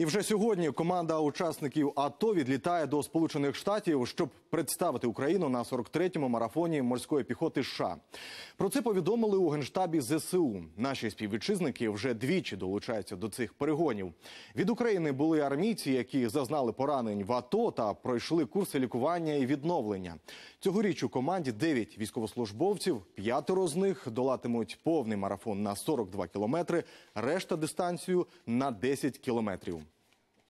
І вже сьогодні команда учасників АТО відлітає до Сполучених Штатів, щоб представити Україну на 43-му марафоні морської піхоти. США. про це повідомили у генштабі ЗСУ. Наші співвітчизники вже двічі долучаються до цих перегонів. Від України були армійці, які зазнали поранень в АТО та пройшли курси лікування і відновлення. Цьогоріч у команді 9 військовослужбовців, п'ятеро з них долатимуть повний марафон на 42 кілометри, решта дистанцію на 10 кілометрів.